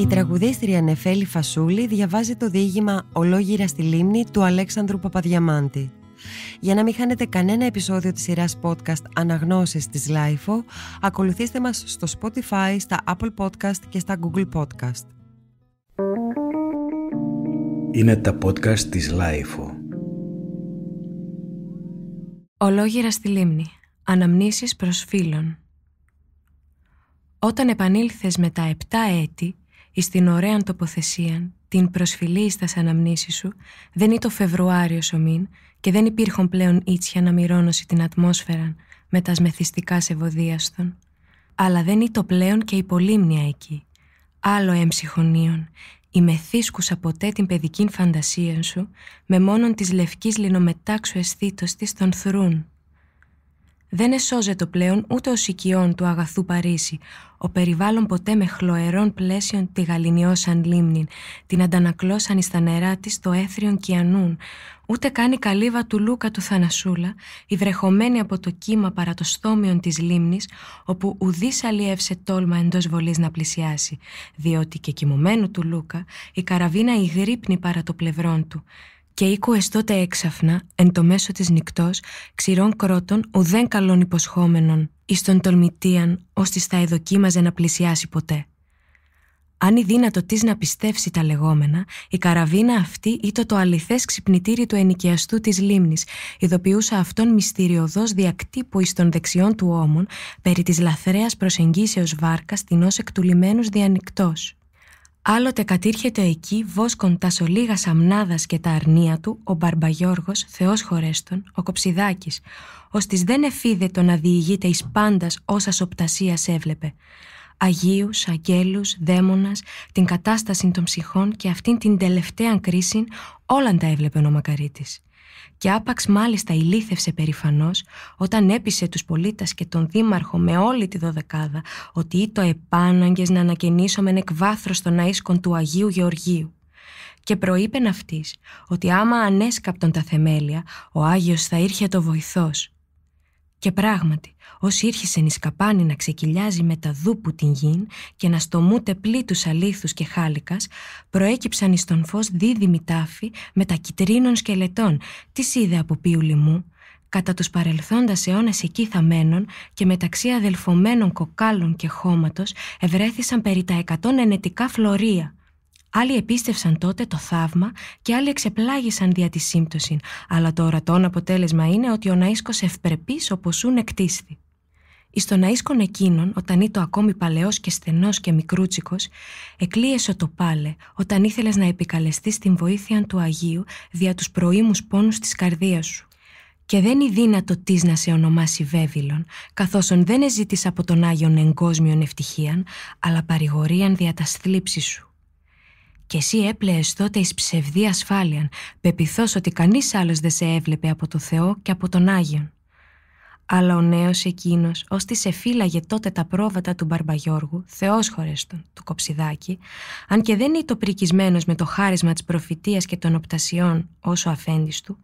Η τραγουδίστρια Νεφέλη Φασούλη διαβάζει το διήγημα «Ολόγυρα στη λίμνη» του Αλέξανδρου Παπαδιαμάντη. Για να μην χάνετε κανένα επεισόδιο της σειράς podcast «Αναγνώσεις της Lifeo», ακολουθήστε μας στο Spotify, στα Apple Podcast και στα Google Podcast. Είναι τα podcast της Lifeo. Ολόγυρα στη λίμνη. Αναμνήσεις προς φίλων. Όταν επανήλθες μετά 7 έτη, εις την ωραίαν τοποθεσίαν, την προσφυλή εις τας αναμνήσεις σου, δεν είτο Φεβρουάριος ομήν και δεν υπήρχον πλέον ίτσια να μοιρώνωση την ατμόσφαιρα με τας μεθυστικάς ευωδίαστον. Αλλά δεν είτο πλέον και η πολύμνια εκεί, άλλο έμψυχονίων, η μεθύσκουσα ποτέ την παιδική φαντασία σου, με μόνον της λευκής λινομετάξου αισθήτως της τον θρούν. Δεν εσώζεται πλέον ούτε ο οικειών του αγαθού Παρίσι, ο περιβάλλον ποτέ με χλωερών πλαίσιων τη γαλινιώσαν λίμνην, την αντανακλώσαν εις τα νερά της το έθριον κιανούν, ούτε καν η καλύβα του Λούκα του Θανασούλα, η βρεχωμένη από το κύμα παρά το στόμιον της λίμνης, όπου ουδής αλλιεύσε τόλμα εντός βολής να πλησιάσει, διότι και κοιμωμένου του Λούκα η καραβίνα υγρύπνει παρά το πλευρόν του και οίκουες τότε έξαφνα, εν το μέσο της νυκτός, ξηρών κρότων ουδέν καλών υποσχόμενων, εις τον τολμητίαν, ώστις θα εδοκίμαζε να πλησιάσει ποτέ. Αν η δύνατο της να πιστεύσει τα λεγόμενα, η καραβίνα αυτή ήτο το αληθές ξυπνητήρι του ενοικιαστού της λίμνης, ειδοποιούσα αυτόν μυστηριωδώς διακτύπου εις των δεξιών του ώμων, περί της λαθρέας προσεγγίσεως βάρκας την ως εκ Άλλοτε κατήρχεται εκεί βόσκον τα σολίγα σαμνάδας και τα αρνία του, ο Μπαρμπαγιώργος, θεός χορέστον, ο Κοψιδάκης, ώστις δεν εφίδε το να διηγείται εις πάντας όσα οπτασίας έβλεπε. Αγίους, αγγέλους, δαίμονας, την κατάσταση των ψυχών και αυτήν την τελευταία κρίση όλα τα έβλεπε ο Μακαρίτης και άπαξ μάλιστα ηλίθευσε περηφανώς όταν έπεισε τους πολίτες και τον δήμαρχο με όλη τη δωδεκάδα ότι ήτο το να ανακαινήσω μεν εκβάθρο των αΐσκων του Αγίου Γεωργίου. Και προείπεν αυτής ότι άμα ανέσκαπτον τα θεμέλια ο Άγιος θα ήρχε το βοηθός. Και πράγματι, ως ήρχισε σκαπάνη να ξεκυλιάζει με τα δούπου την γην και να στομούται πλήτους αλήθους και χάλικας, προέκυψαν εις τον φως δίδυμη τάφη με τα κυτρίνων σκελετών, της είδε από ποιου λοιμού, κατά τους παρελθόντας αιώνες εκεί θαμένων και μεταξύ αδελφωμένων κοκάλων και χώματος ευρέθησαν περί τα εκατόν ενετικά φλωρία, Άλλοι επίστευσαν τότε το θαύμα και άλλοι εξεπλάγησαν δια της σύμπτωσης, αλλά το ορατόν αποτέλεσμα είναι ότι ο Ναΐσκος ευπρεπής ουν εκτίσθη. Εις τον Ναΐσκον εκείνον, όταν ήταν ακόμη παλαιός και στενός και μικρούτσικος, εκλείεσαι το πάλε, όταν ήθελες να επικαλεστείς την βοήθεια του Αγίου δια τους προήμους πόνους της καρδίας σου. Και δεν είναι δύνατο τη να σε ονομάσει Βέβυλον, καθώ δεν εζήτησε από τον Άγιον εγκόσμιον ευτυχία, αλλά παρηγορίαν δια τας σου και εσύ έπλεες τότε εις ψευδή ασφάλεια, πεπιθώς ότι κανείς άλλος δεν σε έβλεπε από το Θεό και από τον Άγιον. Αλλά ο νέος εκείνος, ως τη σε φύλαγε τότε τα πρόβατα του Μπαρμπαγιώργου, Θεός χωρέστον, του Κοψιδάκη, αν και δεν ήταν πρικισμένος με το χάρισμα της προφητείας και των οπτασιών όσο αφέντης του,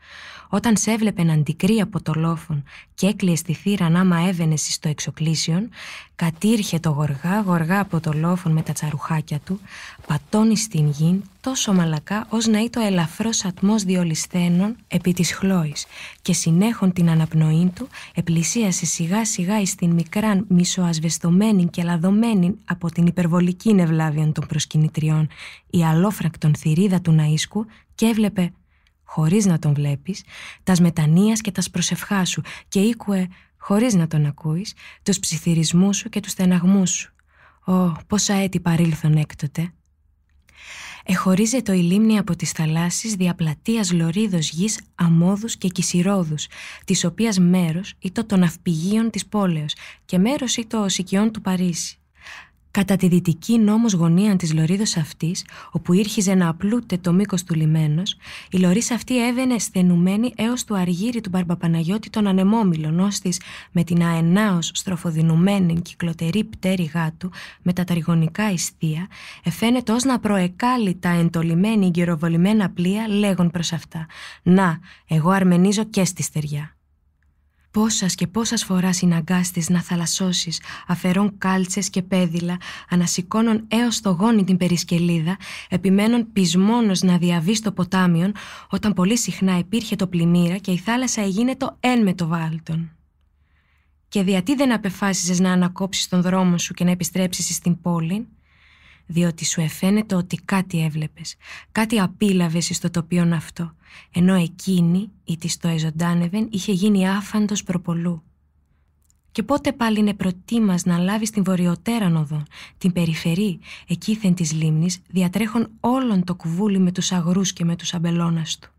όταν σε έβλεπε να αντικρεί από το λόφον και έκλειες στη θύρα άμα έβαινε στο εξοκλήσιον, κατήρχε το γοργά γοργά από το λόφον με τα τσαρουχάκια του, πατώνει στην γη τόσο μαλακά ως να είτο ελαφρός ατμός διολυσθένων επί της χλώης και συνέχον την αναπνοή του επλησίασε σιγά σιγά εις την μικράν μισοασβεστομένη και λαδωμένη από την υπερβολική νευλάβια των προσκυνητριών η αλόφρακτον θηρίδα του Ναΐσκου και έβλεπε χωρίς να τον βλέπεις, τας μετανοίας και τας προσευχάς σου και ήκουε, χωρίς να τον ακούεις, τους ψιθυρισμούς σου και τους στεναγμούς σου. Ω, πόσα έτη παρήλθον έκτοτε, Εχωρίζεται η λίμνη από τις θαλάσσεις δια πλατείας λωρίδος γης αμόδους και κυσιρόδους, της οποίας μέρος ήταν των αυπηγείων της πόλεως και μέρος ήταν ο του Παρίσι. Κατά τη δυτική νόμος γωνία της λωρίδος αυτής, όπου ήρχιζε να απλούται το μήκος του λιμένος, η λωρίς αυτή έβαινε στενουμένη έως του αργύρι του Μπαρμπαπαναγιώτη των ανεμόμυλων, ώστις με την αενάως στροφοδυνουμένη κυκλοτερή πτέρυγά του, με τα ταριγωνικά ιστία, εφαίνεται ως να προεκάλει τα εντολιμένη γυροβολημένα πλοία λέγον προς αυτά «Να, εγώ αρμενίζω και στη στεριά». Πόσας και πόσας φοράς συναγκάστης να θαλασσώσεις, αφαιρών κάλτσες και πέδιλα, ανασηκώνων έως το γόνι την περισκελίδα, επιμένων πισμόνος να διαβεί στο ποτάμιον, όταν πολύ συχνά υπήρχε το πλημμύρα και η θάλασσα έγινε το εν με το βάλτον. Και διατί δεν απεφάσισες να ανακόψεις τον δρόμο σου και να επιστρέψεις στην πόλη, διότι σου εφαίνεται ότι κάτι έβλεπες, κάτι απίλαβες στο τοπίο αυτό, ενώ εκείνη ή της το εζωντάνευεν είχε γίνει άφαντος προπολού. Και πότε πάλι είναι προτίμα να λάβεις την βορειοτέραν οδό, την περιφερή, εκείθεν της λίμνης, διατρέχον όλον το κουβούλι με τους αγρούς και με τους αμπελώνας του.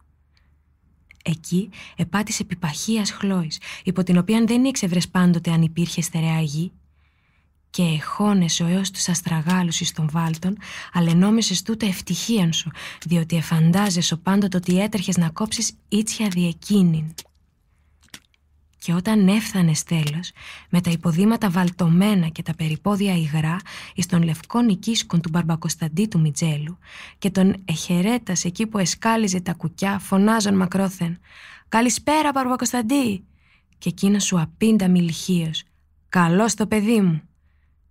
Εκεί επάτησε επιπαχία χλώης, υπό την οποία δεν ήξευρες πάντοτε αν υπήρχε στερεά γη και εχώνεσαι ο τους της αστραγάλουσης των βάλτων, αλενόμεσες τούτα ευτυχίαν σου, διότι εφαντάζεσαι πάντοτε ότι έτρεχες να κόψεις ίτσια διεκίνην. Και όταν έφθανες τέλος, με τα υποδήματα βαλτωμένα και τα περιπόδια υγρά εις τον λευκό νικίσκον του Μπαρμπακοσταντή του Μιτζέλου και τον εχερέτας εκεί που εσκάλιζε τα κουκιά φωνάζον μακρόθεν «Καλησπέρα Μπαρμπακοσταντή» και εκείνος σου απίντα «Καλό το παιδί μου»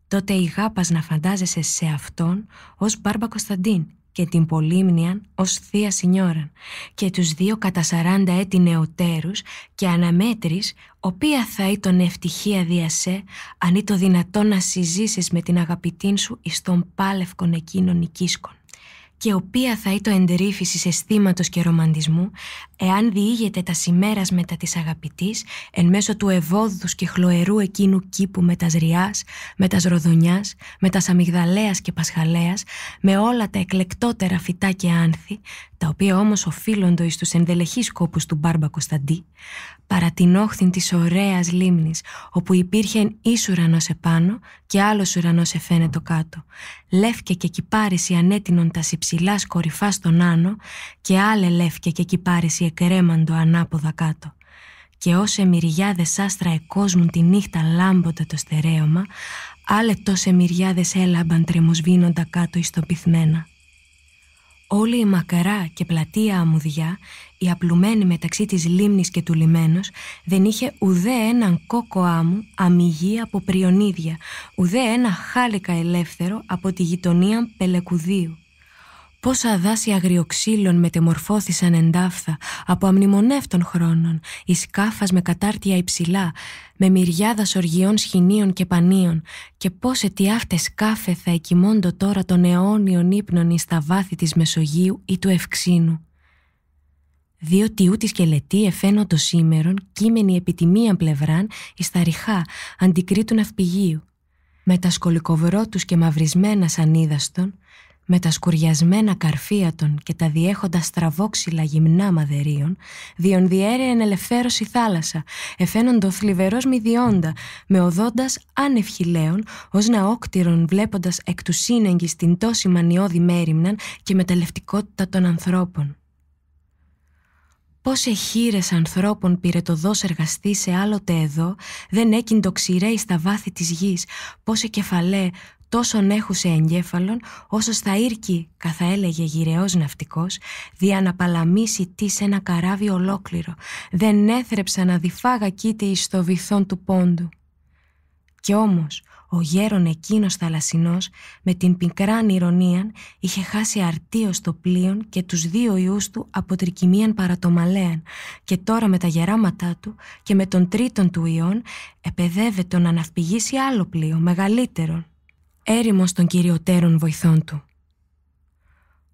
τότε η γάπας να φαντάζεσαι σε αυτόν ως Μπάρμπα Κωνσταντίν και την Πολύμνιαν ως Θεία Σινιώραν και τους δύο κατά 40 έτη νεοτέρους και αναμέτρης, οποία θα ήταν ευτυχία διασέ αν το δυνατόν να συζήσεις με την αγαπητήν σου εις τον πάλευκον εκείνον οικίσκον και οποία θα είτο εντερήφησης αισθήματος και ρομαντισμού, εάν διήγεται τα σημέρας μετά της αγαπητής, εν μέσω του ευόδους και χλωερού εκείνου κήπου με τας ριάς, με τας ροδονιάς, με τα αμυγδαλέας και πασχαλέας, με όλα τα εκλεκτότερα φυτά και άνθη, τα οποία όμως οφείλονται εις τους ενδελεχείς κόπους του Μπάρμπα Κωνσταντή, παρά την όχθην της ωραίας λίμνης, όπου υπήρχε εις ουρανός επάνω και άλλος ουρανός εφαίνεται κάτω, λεύκε και κυπάριση ανέτεινον τα ψηλάς κορυφά στον άνω και άλλε λεύκια και κυπάριση εκρέμαντο ανάποδα κάτω. Και όσε μυριάδες άστρα εκόσμουν τη νύχτα λάμποτα το στερέωμα, άλλε τόσε μυριάδες έλαμπαν τρεμοσβήνοντα κάτω ιστοπιθμένα. Όλη η μακαρά και πλατεία αμμουδιά, η απλουμένη μεταξύ της λίμνης και του λιμένος, δεν είχε ουδέ έναν κόκο άμμου αμυγή από πριονίδια, ουδέ ένα χάλικα ελεύθερο από τη γειτονία Πελεκουδίου. Πόσα δάση αγριοξύλων μετεμορφώθησαν εντάφθα από αμνημονεύτων χρόνων, η σκάφας με κατάρτια υψηλά, με μυριάδα οργιών σχοινίων και πανίων, και τι αιτιάφτες κάφε θα εκοιμώντο τώρα των αιώνιων ύπνων εις τα βάθη της Μεσογείου ή του Ευξήνου. Διότι τιού τη σκελετή το σήμερον, κείμενη επί τη μίαν πλευράν, εις τα ριχά, αντικρίτου ναυπηγείου. Με τα σκολικοβρότους και μαυρισμένα σανίδαστον, με τα σκουριασμένα καρφία των και τα διέχοντα στραβόξυλα γυμνά μαδερίων, διονδιέρε εν ελευθέρωση θάλασσα, εφαίνοντο θλιβερός μηδιόντα, με οδόντα άνευ ως να όκτηρον βλέποντας εκ του σύνεγγι την τόση μανιώδη μέρημναν και μεταλλευτικότητα των ανθρώπων. Πόσε χείρες ανθρώπων πήρε το δός εργαστή σε άλλοτε εδώ, δεν έκυντο ξηρέει στα βάθη της γης, πόσε κεφαλέ τόσον έχουσε εγκέφαλον, όσος θα ήρκει, καθα έλεγε γυρεός ναυτικός, δια να παλαμίσει τι σε ένα καράβι ολόκληρο, δεν έθρεψα να διφάγα κοίτη εις το βυθόν του πόντου. Κι όμως, ο γέρον εκείνος θαλασσινός, με την πικράν ηρωνίαν, είχε χάσει αρτίος το πλοίο και τους δύο ιούς του από τρικυμίαν παρατομαλέαν και τώρα με τα γεράματά του και με τον τρίτον του ιών επαιδεύεται να ναυπηγήσει άλλο πλοίο, μεγαλύτερον έρημος των κυριωτέρων βοηθών του.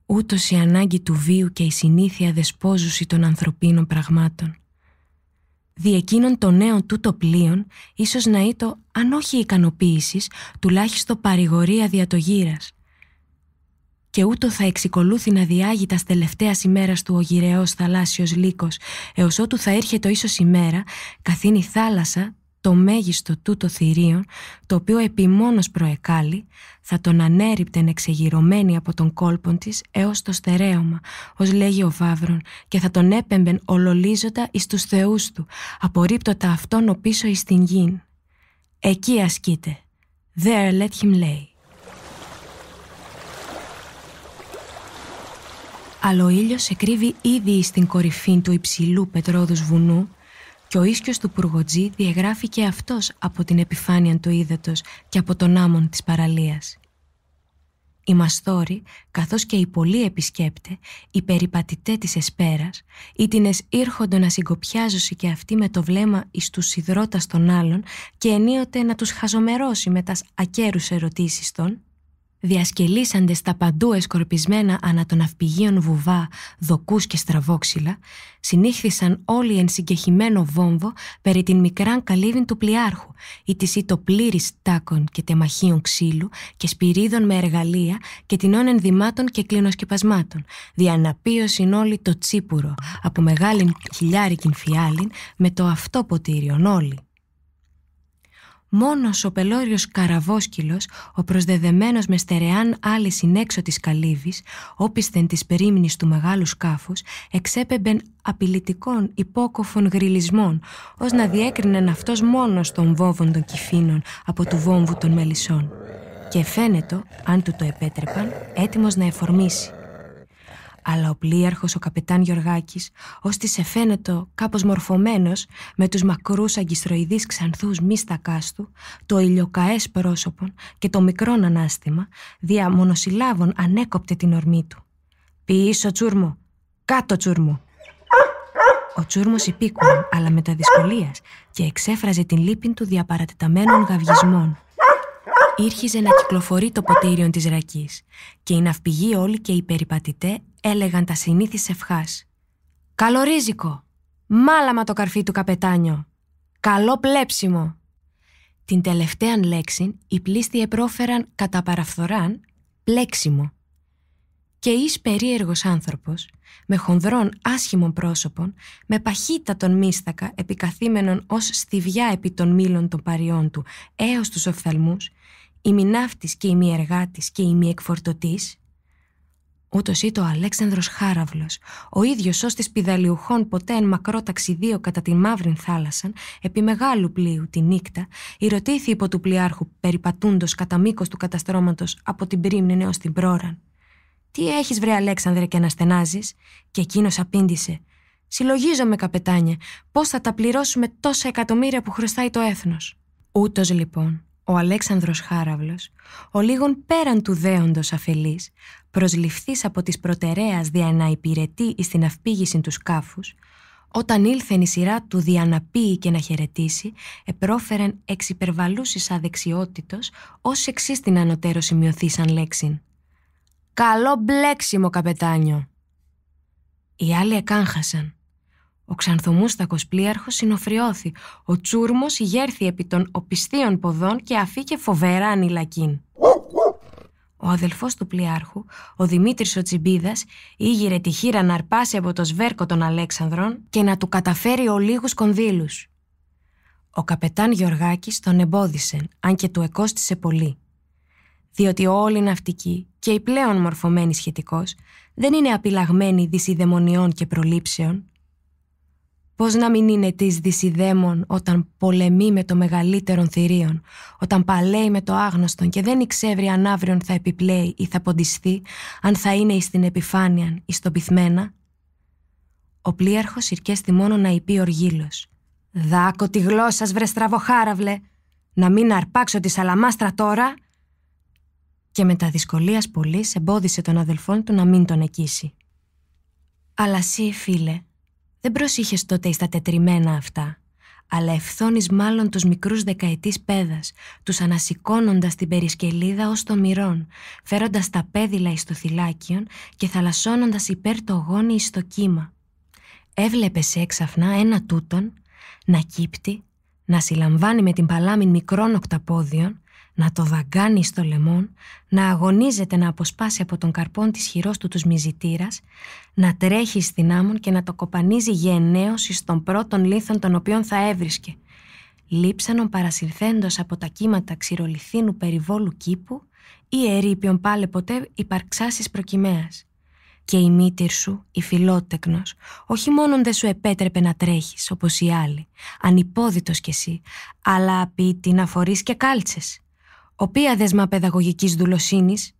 Ούτως η ανάγκη του βίου και η συνήθεια δεσπόζουση των ανθρωπίνων πραγμάτων. Δι' εκείνων των νέων τούτο πλοίων, ίσως να είτο, αν όχι ικανοποίησης, τουλάχιστον παρηγορία διατογύρα. Και ούτω θα εξοκολούθη να διάγει τας τελευταίας ημέρας του ο γυραιό θαλάσσιος λύκος έως ότου θα έρχεται ίσως ημέρα, καθήν η θάλασσα το μέγιστο τούτο θηρίον, το οποίο μόνος προεκάλλει, θα τον ανέριπτεν εξεγυρωμένη από τον κόλπον της έως το στερέωμα, ως λέγει ο Βαύρον, και θα τον έπεμπεν ολολίζοντα εις τους θεούς του, απορρίπτωτα αυτόν ο πίσω εις την γην. Εκεί ασκείται. There let him lay. Αλλά ο ήλιος εκρύβει ήδη στην κορυφή του υψηλού πετρόδους βουνού και ο ίσκιος του Πουργοτζή διαγράφηκε και αυτός από την επιφάνεια του ύδατος και από τον άμμον της παραλίας. Οι μαστόροι, καθώς και οι πολλοί επισκέπτες, οι περιπατητές της εσπέρας, τινες ήρχοντο να συγκοπιάζωσει και αυτοί με το βλέμμα εις τους σιδρώτας των άλλων και ενίοτε να τους χαζομερώσει με τας ακέρους ερωτήσεις των, διασκελίσαντε στα παντού εσκορπισμένα ανά των αυπηγείων βουβά, δοκούς και στραβόξυλα, συνήχθησαν όλοι εν συγκεχημένο βόμβο περί την μικράν καλύβην του πλοιάρχου ή της ήτοπλήρης τάκων και τεμαχίων ξύλου και σπυρίδων με εργαλεία και τεινών ενδυμάτων και κλινοσκεπασμάτων, Διαναπείωσιν όλοι το τσίπουρο, από μεγάλην χιλιάρικην φιάλιν με το αυτό ποτήριον όλοι μόνος ο πελώριος καραβόσκυλος, ο προσδεδεμένος με στερεάν άλλη συνέξω της καλύβης, όπισθεν της περίμνης του μεγάλου σκάφους, εξέπεμπεν απειλητικών υπόκοφων γριλισμών, ως να διέκριναν αυτός μόνος των βόβων των κυφίνων από του βόμβου των μελισσών. Και φαίνεται, αν του το επέτρεπαν, έτοιμος να εφορμήσει αλλά ο πλοίαρχος ο καπετάν Γιωργάκης, ως τη φαίνεται κάπως μορφωμένος, με τους μακρούς αγκιστροειδείς ξανθούς μιστακά του, το ηλιοκαές πρόσωπο και το μικρόν ανάστημα, δια μονοσυλλάβων ανέκοπτε την ορμή του. «Πίσω τσούρμο! Κάτω τσούρμο!» Ο τσούρμος υπήκουε, αλλά με τα δυσκολίας και εξέφραζε την λύπη του διαπαρατεταμένων γαυγισμών. Ήρχιζε να κυκλοφορεί το ποτήριον της ρακής και οι ναυπηγοί όλοι και οι περιπατητέ έλεγαν τα συνήθις ευχάς. «Καλορίζικο! Μάλαμα το καρφί του καπετάνιο! Καλό πλέψιμο!» Την τελευταία λέξη οι πλήστοι επρόφεραν κατά παραφθοράν «πλέξιμο». Και εις περίεργος άνθρωπος, με χονδρών άσχημων πρόσωπων, με παχύτα τον μίστακα επικαθήμενον ως στιβιά επί των μήλων των παριών του έως τους οφθαλμούς, η και η μη και η Ούτως ή ο Αλέξανδρος Χάραβλος, ο ίδιος ως της πιδαλιουχών ποτέ εν μακρό ταξιδίο κατά τη μαύρη θάλασσαν, επί μεγάλου πλοίου τη νύχτα, ηρωτήθη υπό του πλοιάρχου περιπατούντος κατά μήκος του καταστρώματος από την πρίμνη νέο την πρόραν. «Τι έχεις βρε Αλέξανδρε και να στενάζεις, και εκείνος απήντησε «Συλλογίζομαι καπετάνια, πώς θα τα πληρώσουμε τόσα εκατομμύρια που χρωστάει το έθνος. Ούτως λοιπόν, ο Αλέξανδρος Χάραβλος, ο λίγον πέραν του δέοντος αφελής, προσληφθής από της προτεραίας δια να υπηρετεί εις την αυπήγηση του σκάφους, όταν ήλθεν η σειρά του πει και να χαιρετήσει, επρόφεραν εξ υπερβαλούσης αδεξιότητος, ως εξής την ανωτέρω σαν λέξην. «Καλό μπλέξιμο, καπετάνιο!» Οι άλλοι εκάνχασαν. Ο ξανθομούστακος πλοίαρχο συνοφριώθη, ο τσούρμος γέρθη επί των οπισθίων ποδών και αφήκε φοβερά ανηλακίν. Ο αδελφός του πλοίαρχου, ο Δημήτρης ο Τσιμπίδας, ήγηρε τη χείρα να αρπάσει από το σβέρκο των Αλέξανδρων και να του καταφέρει ολίγους κονδύλους. Ο καπετάν Γεωργάκης τον εμπόδισε, αν και του εκόστησε πολύ. Διότι όλη η ναυτική και η πλέον μορφωμένη σχετικός, δεν είναι απειλαγμένη δυσιδαιμονιών και προλήψεων, Πώς να μην είναι της δυσιδέμων όταν πολεμεί με το μεγαλύτερον θηρίον, όταν παλέει με το άγνωστον και δεν εξεύρει αν αύριον θα επιπλέει ή θα ποντιστεί, αν θα είναι εις την επιφάνεια ή στον πυθμένα. Ο πλοίαρχος ηρκέστη μόνο να υπεί οργύλος. «Δάκο τη γλώσσας βρε στραβοχάραβλε! Να μην αρπάξω τη σαλαμάστρα τώρα!» Και με τα δυσκολίας πολύ εμπόδισε τον αδελφόν του να μην τον εκείσει. «Αλλά σύ, φίλε», δεν προσήχες τότε στα τετριμένα αυτά, αλλά ευθώνεις μάλλον τους μικρούς δεκαετής πέδας, τους ανασηκώνοντας την περισκελίδα ως το μυρών, φέροντας τα πέδιλα εις το θυλάκιον και θαλασσώνοντας υπέρ το γόνι εις το κύμα. Έβλεπες έξαφνα ένα τούτον να κύπτει, να συλλαμβάνει με την παλάμη μικρών οκταπόδιων, να το δαγκάνει στο λαιμό, να αγωνίζεται να αποσπάσει από τον καρπόν της χειρός του τους μυζητήρας, να τρέχει στην άμμον και να το κοπανίζει γενναίως εις των πρώτων λίθων των οποίων θα έβρισκε. Λείψανον παρασυρθέντος από τα κύματα ξηρολιθίνου περιβόλου κήπου ή ερήπιον πάλε ποτέ υπαρξάσεις προκυμαίας. Και η μύτηρ σου, η φιλότεκνος, όχι μόνον δεν σου επέτρεπε να τρέχεις όπως οι άλλοι, ανυπόδητος κι εσύ, αλλά απίτη να φορείς και κάλτσες οποία δεσμά παιδαγωγικής δουλοσύνης.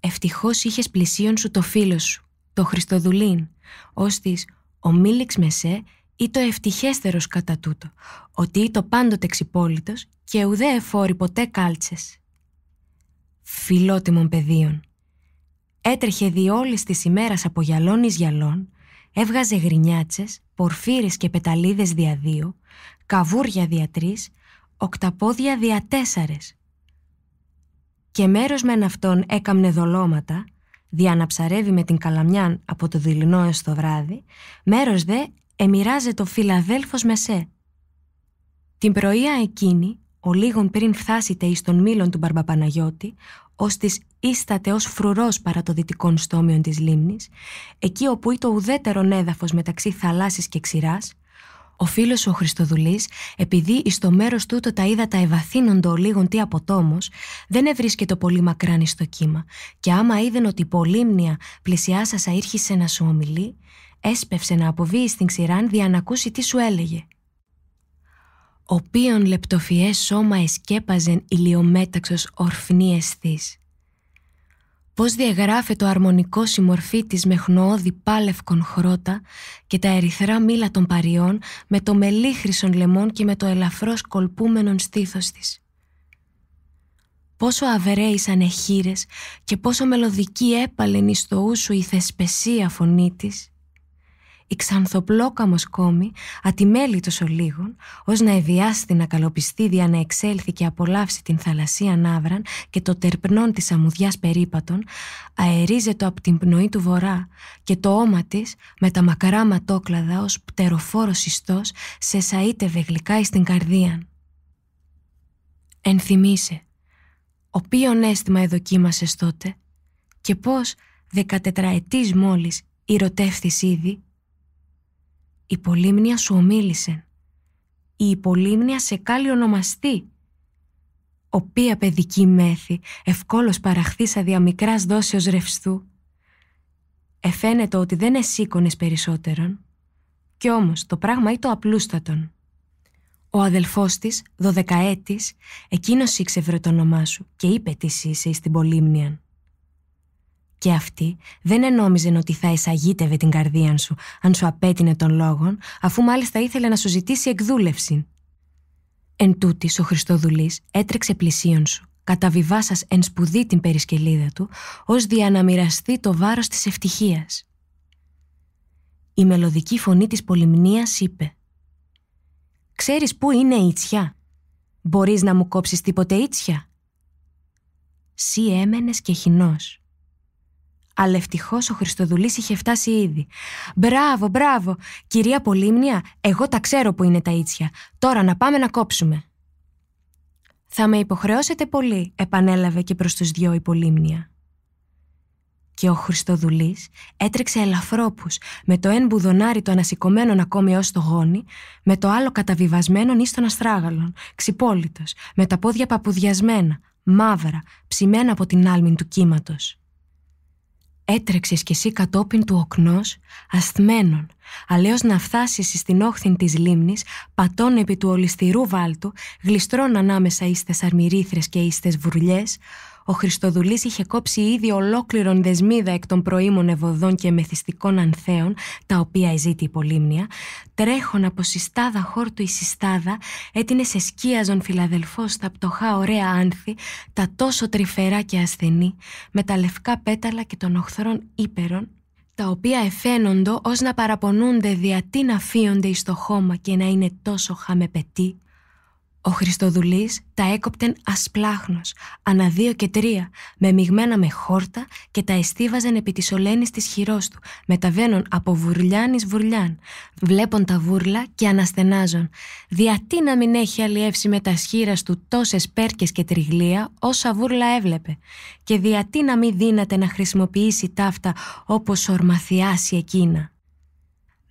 Ευτυχώς είχες πλησίον σου το φίλο σου, το Χριστοδουλήν, ώστις ο Μίληξ Μεσέ ή το ευτυχέστερος κατά τούτο, ότι το πάντοτε ξυπόλυτος και ουδέ εφόρει ποτέ κάλτσες. Φιλότιμων πεδίων. Έτρεχε διόλης της ημέρας από γυαλών εις γυαλών, έβγαζε γρινιάτσες, πορφύρες και πεταλίδες δια δύο, καβούρια δια οκταπόδια δια τέσσαρες. Και μέρος μεν αυτόν έκαμνε δολώματα, δια να ψαρεύει με την καλαμιάν από το δειλινό έως το βράδυ, μέρος δε εμοιράζε το φιλαδέλφος μεσέ. Την πρωία εκείνη, ο λίγον πριν φθάσετε εις τον μήλον του Μπαρμπαπαναγιώτη, ως της ίσταται ως φρουρός παρά το δυτικό στόμιον της λίμνης, εκεί όπου το ουδέτερον έδαφος μεταξύ θαλάσσης και ξηράς, ο φίλος ο Χριστοδουλής, επειδή εις το μέρος τούτο τα είδα τα ευαθύνοντο ο λίγον τι αποτόμο, δεν ευρίσκεται πολύ μακράν στο το κύμα, και άμα είδεν ότι πολύμνια πλησιάσασα ήρχισε να σου ομιλεί, έσπευσε να αποβεί στην ξηράν δια να ακούσει τι σου έλεγε. Οποίον λεπτοφιές σώμα εσκέπαζεν ηλιομέταξος ορφνή πώς διαγράφει το αρμονικό συμμορφή της με χνοώδη πάλευκον χρώτα και τα ερυθρά μήλα των παριών με το μελίχρυσον λαιμόν και με το ελαφρός κολπούμενον στήθος της. Πόσο αβεραίοι σαν και πόσο μελωδική έπαλεν εις το ούσου η θεσπεσία φωνή της, η ξανθοπλόκαμο κόμη, ατιμέλητος ολίγων, ως να εδιάσει την καλοπιστεί να εξέλθει και απολαύσει την θαλασσία ναύραν και το τερπνόν της αμμουδιάς περίπατων, αερίζεται από την πνοή του βορρά και το όμα της, με τα μακρά ματόκλαδα ως πτεροφόρος ιστός, σε σαΐτευε γλυκά εις την καρδίαν. Ενθυμήσε, ποιον αίσθημα εδοκίμασες τότε και πώς δεκατετραετής μόλις ηρωτεύθης ήδη η Πολύμνια σου ομίλησε. Η υπολύμνια σε κάλει ονομαστή. Οποία παιδική μέθη, ευκόλως δια μικράς δόσεως ρευστού. Εφαίνεται ότι δεν κονες περισσότερον. Κι όμως το πράγμα ήταν απλούστατον. Ο αδελφός της, δωδεκαέτης, εκείνος ήξευρε το όνομά σου και είπε τι είσαι στην πολύμνιαν. Και αυτή δεν ενόμιζε ότι θα εισαγίτευε την καρδία σου αν σου απέτεινε τον λόγον αφού μάλιστα ήθελε να σου ζητήσει εκδούλευση. Εν τούτης, ο Χριστοδουλής έτρεξε πλησίον σου, καταβιβάσας εν σπουδή την περισκελίδα του, να μοιραστεί το βάρος της ευτυχίας. Η μελωδική φωνή της πολυμνίας είπε «Ξέρεις πού είναι η ίτσια. Μπορείς να μου κόψεις τίποτε ίτσια» Συ έμενες και χινός αλλά ευτυχώς ο Χριστοδουλής είχε φτάσει ήδη. Μπράβο, μπράβο. Κυρία Πολύμνια, εγώ τα ξέρω που είναι τα ίτσια. Τώρα να πάμε να κόψουμε. Θα με υποχρεώσετε πολύ, επανέλαβε και προς τους δυο η Πολύμνια. Και ο Χριστοδουλής έτρεξε ελαφρόπους, με το ένα μπουδονάρι το ανασηκωμένον ακόμη ω το γόνι, με το άλλο καταβιβασμένον ή τον αστράγαλον, ξυπόλυτος, με τα πόδια παπουδιασμένα, μαύρα, ψημένα από την άλμη του κύματος. Έτρεξες κι εσύ κατόπιν του οκνός, ασθμένον, αλλιώ να φτάσεις στην όχθη της λίμνης, πατών επί του ολισθηρού βάλτου, γλιστρών ανάμεσα ίστες αρμυρίθρες και ίστες βουρλιές, ο Χριστοδουλής είχε κόψει ήδη ολόκληρον δεσμίδα εκ των προήμων ευωδών και μεθυστικών ανθέων, τα οποία εζήτη η Πολύμνια, τρέχον από συστάδα χόρτου η συστάδα, έτεινε σε σκίαζον φιλαδελφός τα πτωχά ωραία άνθη, τα τόσο τρυφερά και ασθενή, με τα λευκά πέταλα και των οχθρών ύπερων, τα οποία εφαίνοντο ως να παραπονούνται δια να φύονται εις το χώμα και να είναι τόσο χαμεπετοί, ο Χριστοδουλής τα έκοπτεν ασπλάχνος, ανά δύο και τρία, με μειγμένα με χόρτα και τα εστίβαζαν επί της ολένης της χειρός του, Μεταβαίνουν από βουρλιάν εις βουρλιάν, βλέπον τα βούρλα και αναστενάζον. Διατί να μην έχει αλλιεύσει με τα σχήρας του τόσες πέρκες και τριγλία, όσα βούρλα έβλεπε. Και διατί να μην δύναται να χρησιμοποιήσει ταύτα όπως ορμαθιάσει εκείνα.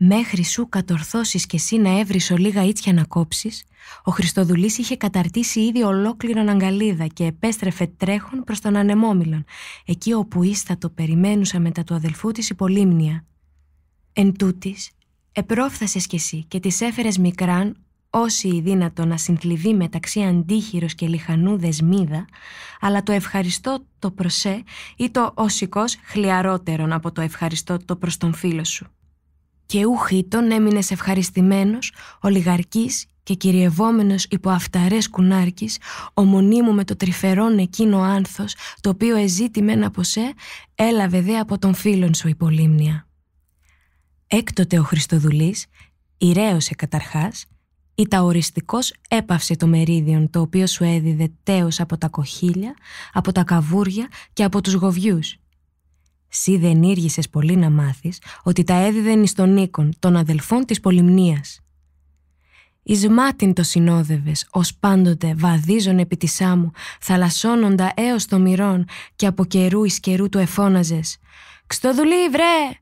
Μέχρι σου κατορθώσεις και εσύ να έβρισω λίγα ίτσια να κόψεις, ο Χριστοδουλής είχε καταρτήσει ήδη ολόκληρον αγκαλίδα και επέστρεφε τρέχον προς τον ανεμόμυλον, εκεί όπου ίστατο περιμένουσα μετά του αδελφού της η πολύμνια. Εν τούτης, επρόφθασες κι εσύ και τις έφερες μικράν όση η δύνατο να συνθλιβεί μεταξύ αντίχειρος και λιχανού δεσμίδα, αλλά το ευχαριστώ το προσέ ή το οσικός χλιαρότερον από το ευχαριστώ το προς τον φίλο σου και ούχ τον έμεινες ευχαριστημένος, ολιγαρκής και κυριευόμενος υπό κουνάρκη, ο μονίμου με το τρυφερόν εκείνο άνθος, το οποίο εζήτη μεν από σε, έλαβε δε από τον φίλον σου υπολύμνια. Έκτοτε ο Χριστοδουλής, ηρέωσε καταρχάς, ή τα έπαυσε το μερίδιον το οποίο σου έδιδε Τεό από τα κοχύλια, από τα καβούρια και από τους γοβιούς, Συ δεν ήργησες πολύ να μάθεις ότι τα έδιδεν εις τον οίκον των αδελφών της Πολυμνίας. Εις μάτιν το συνόδευες, ως πάντοτε βαδίζον επί της άμμου, θαλασσώνοντα έως το μυρών και από καιρού εις καιρού του εφώναζες. «Ξτοδουλή, βρε!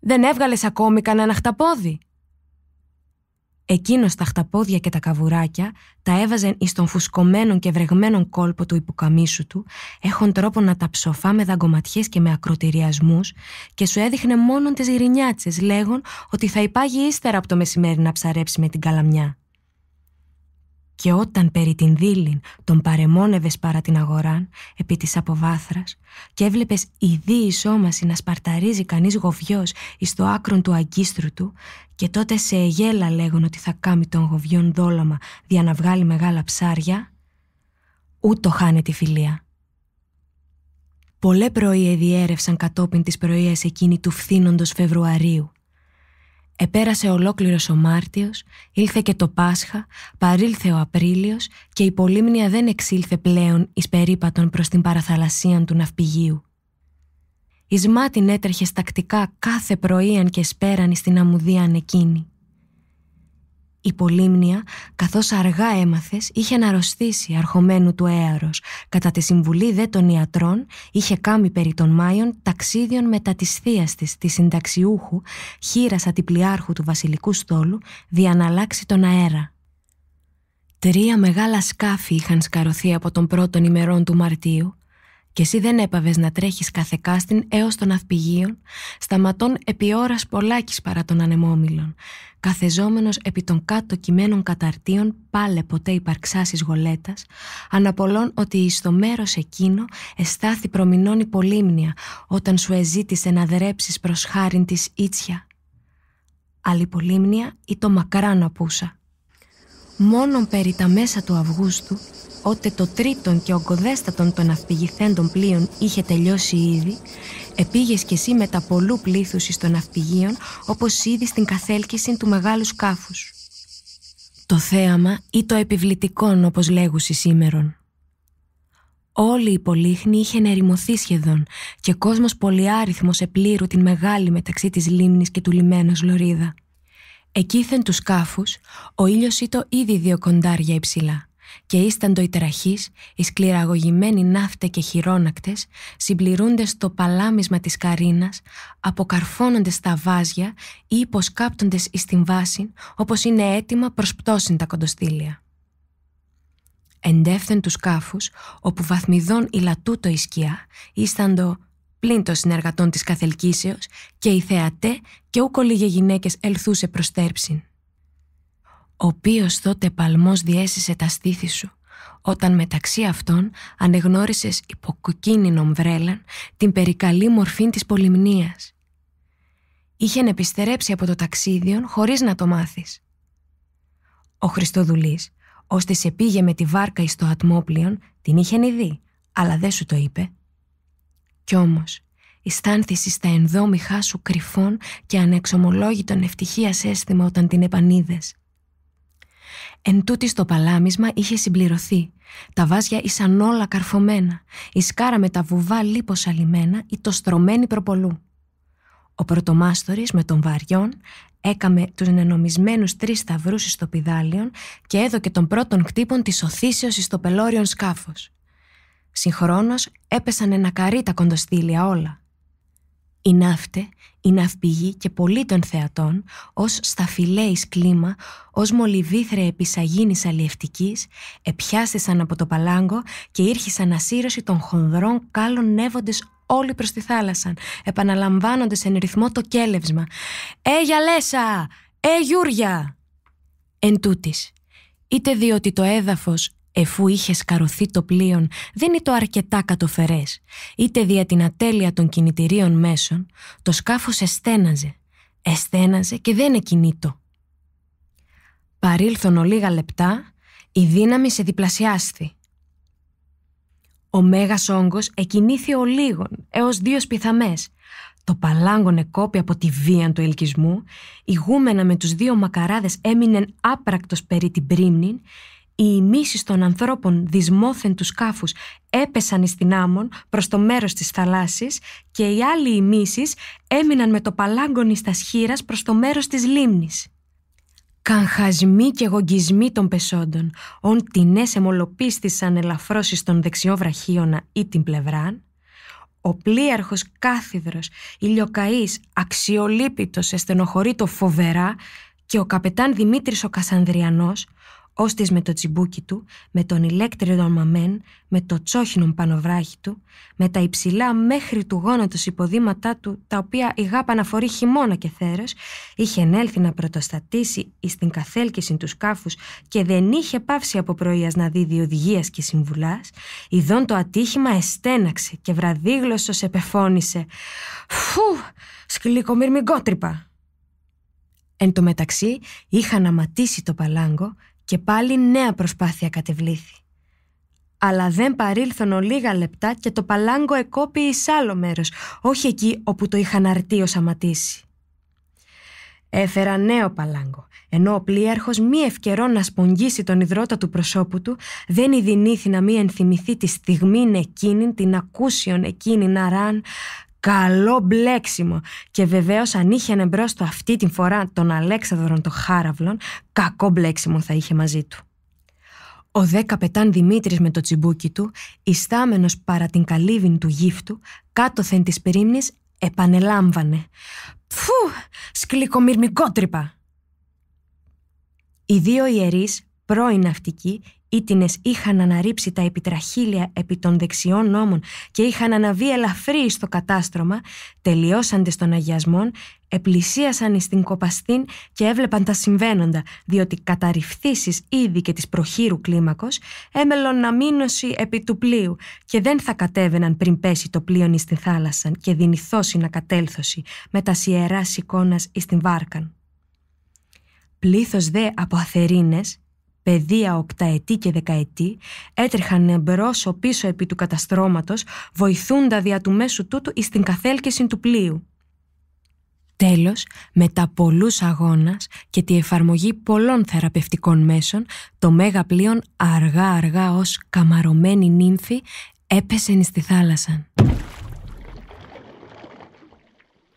Δεν έβγαλες ακόμη κανένα χταπόδι!» Εκείνος τα χταπόδια και τα καβουράκια τα έβαζε εις τον φουσκωμένο και βρεγμένο κόλπο του υποκαμίσου του, έχουν τρόπο να τα ψοφά με δαγκωματιές και με ακροτηριασμούς και σου έδειχνε μόνον τις γυρινιάτσες, λέγον ότι θα υπάγει ύστερα από το μεσημέρι να ψαρέψει με την καλαμιά και όταν περί την δίλην τον παρεμόνευες παρά την αγοράν, επί της αποβάθρας, και έβλεπες η σώμαση να σπαρταρίζει κανείς γοβιός εις το άκρον του αγκίστρου του, και τότε σε εγέλα λέγον ότι θα κάμει τον γοβιόν δόλωμα δια να βγάλει μεγάλα ψάρια, ούτω χάνε τη φιλία. Πολλέ πρωί εδιέρευσαν κατόπιν της πρωίας εκείνη του φθήνοντος Φεβρουαρίου, Επέρασε ολόκληρος ο Μάρτιος, ήλθε και το Πάσχα, παρήλθε ο Απρίλιος και η πολύμνια δεν εξήλθε πλέον εις περίπατον προς την παραθαλασσίαν του ναυπηγείου. Ισμά την έτρεχε στακτικά κάθε πρωίαν και σπέραν στην Αμμουδία εκείνη. Η πολύμνια, καθώς αργά έμαθες, είχε αναρρωστήσει αρχομένου του έαρος. Κατά τη συμβουλή δε των ιατρών, είχε κάμι περί των Μάιων ταξίδιον μετά της θείας της, της συνταξιούχου, χείρασα ατυπλιάρχου του βασιλικού στόλου, διαναλλάξει τον αέρα. Τρία μεγάλα σκάφη είχαν σκαρωθεί από τον πρώτων ημερών του Μαρτίου, και εσύ δεν έπαβες να τρέχεις κάθε κάστιν έως των αυπηγείων, σταματών επί ώρας πολλάκις παρά των ανεμόμυλων, καθεζόμενος επί των κάτω κειμένων καταρτίων πάλε ποτέ υπαρξάσει γολέτας, αναπολών ότι εις το μέρος εκείνο εστάθη προμηνών η πολύμνια, όταν σου εζήτησε να δρέψεις προς χάριν της Ήτσια. Άλλη πολύμνια ή το μακράν απούσα. Μόνον περί τα μέσα του Αυγούστου ότε το τρίτον και ογκοδέστατον των αυπηγηθέντων πλοίων είχε τελειώσει ήδη, επήγες κι εσύ με τα πολλού πλήθους εις των αυπηγείων, όπως ήδη στην καθέλκυση του μεγάλου σκάφους. Το θέαμα ή το επιβλητικόν όπως λέγουσι σήμερον. Όλη η πολύχνη είχε ερημωθεί νερημωθει σχεδον και κόσμος πολυάριθμος επλήρου την μεγάλη μεταξύ της λίμνης και του λιμένος λωρίδα. Εκείθεν τους σκάφους, ο ήλιος ήτο ήδη δύο κοντάρια υψηλά και ίσταντο οι τεραχείς, οι σκληραγωγημένοι ναύτε και χειρόνακτες συμπληρούνται στο παλάμισμα της καρίνας, αποκαρφώνονται τα βάζια ή υποσκάπτοντες εις την βάση, όπως είναι έτοιμα προς πτώσιν τα κοντοστήλια. Εντεύθεν τους σκαφου όπου βαθμιδών λατούτο η σκιά, ίσταντο πλην των συνεργατών της καθελκύσεως και οι θεατέ και ούκο γυναίκες ελθούσε προστέρψιν ο οποίος τότε παλμός διέσυσε τα στήθη σου, όταν μεταξύ αυτών ανεγνώρισες υποκοκκίνην ομβρέλαν την περικαλή μορφή της πολυμνίας. Είχε επιστερέψει από το ταξίδιον χωρίς να το μάθεις. Ο Χριστοδουλής, ώστε σε πήγε με τη βάρκα εις το ατμόπλιον, την είχε ειδεί, αλλά δεν σου το είπε. Κι όμως, αισθάνθηση στα ενδόμηχά σου κρυφών και ανεξομολόγητον ευτυχίας αίσθημα όταν την επανίδες – Εν τούτη το παλάμισμα είχε συμπληρωθεί. Τα βάζια ήσαν όλα καρφωμένα, η σκάρα με τα βουβά λίπο αλυμένα ή το στρωμένη προπολού. Ο πρωτομάστορης με τον βαριόν έκαμε τους νενομισμένους τρεις σταυρούς στο πιδάλιον και έδωκε τον πρώτον κτύπων της οθήσεως στο πελώριον σκάφος. Συγχρόνως έπεσαν ένα καρύ τα κοντοστήλια όλα. Οι ναύτε, οι ναυπηγοί και πολλοί των θεατών, ως σταφυλαίης κλίμα, ως μολυβήθρε επισαγίνης αλλιευτικής, επιάστησαν από το παλάγκο και ήρχισαν ασύρωση των χονδρών κάλων νεύοντες όλοι προς τη θάλασσα, επαναλαμβάνοντας εν ρυθμό το κέλευσμα «Ε Γιαλέσα! Ε Γιούρια!» Εν τούτης, είτε διότι το έδαφος εφού είχε σκαρωθεί το πλοίο, δεν είναι το αρκετά κατοφερές, είτε δια την ατέλεια των κινητηρίων μέσων, το σκάφος εστέναζε, εστέναζε και δεν εκινήτο. Παρήλθον ολίγα λεπτά, η δύναμη σε διπλασιάστη. Ο μέγας όγκος εκινήθη ολίγων, έως δύο σπιθαμές. Το παλάγκονε κόπη από τη βία του ελκισμού, ηγούμενα με τους δύο μακαράδες έμεινε άπρακτος περί την πρίμνην οι ημίσεις των ανθρώπων δυσμόθεν τους σκάφους έπεσαν εις την άμμον προς το μέρος της θαλάσσης και οι άλλοι ημίσεις έμειναν με το παλάγκον εις τα σχήρας προς το μέρος της λίμνης. Καγχασμοί και γογγισμοί των πεσόντων, ον την εμολοπίστησαν ελαφρώσεις των δεξιό βραχίωνα ή την πλευράν, ο πλοίαρχος κάθιδρος, ηλιοκαής, αξιολύπητος, το φοβερά και ο καπετάν Δημήτρης ο Κασανδριανός, Όστις με το τσιμπούκι του, με τον ηλέκτριο τον μαμέν, με το τσόχινον πανοβράχι του, με τα υψηλά μέχρι του γόνατος υποδήματά του, τα οποία η να φορεί χειμώνα και θέρος, είχε ενέλθει να πρωτοστατήσει εις την καθέλκυση του σκάφους και δεν είχε πάυσει από πρωίας να δίδει οδηγίας και συμβουλάς, ειδών το ατύχημα εστέναξε και βραδίγλωσσος επεφώνησε «Φου, σκλίκο μυρμηγκότρυπα». Εν τω μεταξύ είχαν ματήσει το παλάγκο και πάλι νέα προσπάθεια κατεβλήθη. Αλλά δεν παρήλθαν ολίγα λεπτά και το παλάγκο εκόπη εις άλλο μέρος, όχι εκεί όπου το είχαν ως αματήσει. Έφερα νέο παλάγκο, ενώ ο πλοίαρχος μη ευκαιρό να σπογγίσει τον υδρότα του προσώπου του, δεν ειδηνήθη να μη ενθυμηθεί τη στιγμήν εκείνην, την ακούσιον εκείνην αράν, καλό μπλέξιμο. Και βεβαίως, αν είχε εμπρό αυτή την φορά τον Αλέξανδρον των Χάραβλον, κακό μπλέξιμο θα είχε μαζί του. Ο δε καπετάν Δημήτρης με το τσιμπούκι του, ιστάμενος παρά την καλύβιν του γύφτου, κάτωθεν της περίμνης, επανελάμβανε. «Πφού! σκλικομυρμικότρυπα! Οι δύο ιερείς, πρώην ναυτικοί, Ήτινες είχαν αναρρίψει τα επιτραχύλια επί των δεξιών νόμων και είχαν αναβεί ελαφρύ στο κατάστρωμα, τελειώσαντε των αγιασμών, επλησίασαν εις την κοπαστήν και έβλεπαν τα συμβαίνοντα, διότι καταρριφθήσεις ήδη και της προχήρου κλίμακος έμελον να μείνωση επί του πλοίου και δεν θα κατέβαιναν πριν πέσει το πλοίο εις την θάλασσαν και δυνηθώσει να κατέλθωσει με τα ιεράς εικόνας εις την βάρκαν. Πλήθος δε από παιδεία οκταετή και δεκαετή, έτρεχαν εμπρόσω πίσω επί του καταστρώματος, βοηθούντα δια του μέσου τούτου εις την καθέλκυση του πλοίου. Τέλος, μετά πολλούς αγώνας και τη εφαρμογή πολλών θεραπευτικών μέσων, το μεγα πλοιο πλοίον αργά-αργά ως καμαρωμένη νύμφη έπεσε στη θάλασσα.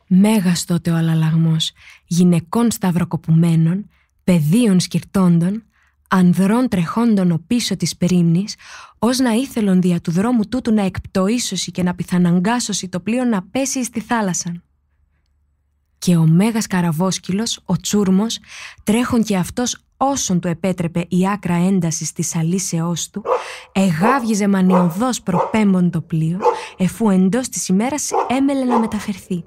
Μέγας τότε ο αλλαλαγμός γυναικών σταυροκοπουμένων, παιδίων σκυρτώντων, ανδρών τρεχόντων ο πίσω της περίμνης, ως να ήθελον δια του δρόμου τούτου να εκπτωίσωσει και να πιθαναγκάσωσει το πλοίο να πέσει στη θάλασσα. Και ο Μέγας Καραβόσκυλος, ο Τσούρμος, τρέχον και αυτός όσον του επέτρεπε η άκρα ένταση της αλήσεώς του, εγάβγιζε μανιωδώς προπέμπον το πλοίο, εφού εντός της ημέρας έμελε να μεταφερθεί